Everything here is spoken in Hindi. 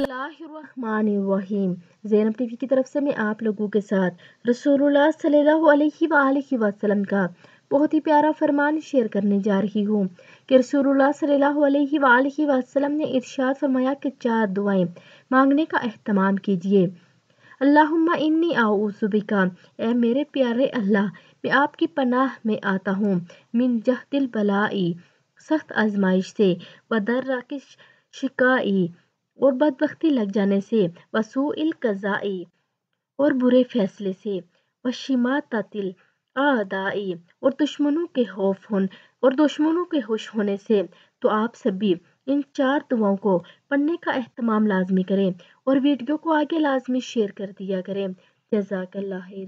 रहीम ज़ैनब टीवी की तरफ से मैं आप लोगों के साथ रसूलुल्लाह सल्लल्लाहु वसल्लम का बहुत ही प्यारा फरमान शेयर करने जा रही हूँ कि रसूलुल्लाह सल्लल्लाहु वसल्लम ने इरशाद फरमाया कि चार दुआएं मांगने का अहतमाम कीजिए अल्लाहुम्मा इन्नी आउसुबिका ए मेरे प्यारे अल्लाह मैं आपकी पनाह में आता हूँ मिन जहदिल बलाई सख्त आजमाइश से बदर की शिकाई और बदबख्ती लग जाने से वसूल कज़ाई और बुरे फैसले से वशिमा ततिल आदाई और दुश्मनों के खौफ हो और दुश्मनों के होश होने से तो आप सभी इन चार दुआओं को पढ़ने का अहतमाम लाजमी करें और वीडियो को आगे लाजमी शेयर कर दिया करें जजाक